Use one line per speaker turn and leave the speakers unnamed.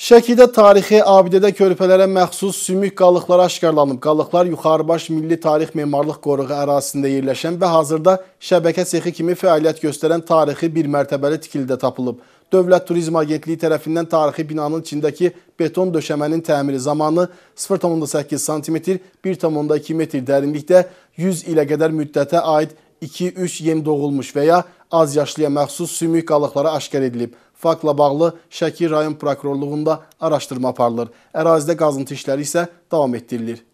Şəkidə tarixi abidədə körpələrə məxsus sümük qalıqları aşkarlanıb. Qalıqlar Yuxarıbaş Milli Tarix Memarlıq Qoruğu ərazisində yerləşən və hazırda şəbəkə sexi kimi fəaliyyət göstərən tarixi bir mərtəbəli tikilidə tapılıb. Dövlət Turizm Agentliyi tərəfindən tarixi binanın içindəki beton döşəmənin təmiri zamanı 0,8 sm, 1,2 metr dərinlikdə 100 ilə qədər müddətə aid 2-3 yem doğulmuş və ya az yaşlıya məxsus sümük qalıqları aşkar edilib. Faktla bağlı Şəki rayon prokurorluğunda araşdırma aparılır. Ərazidə qazıntı işləri isə davam etdirilir.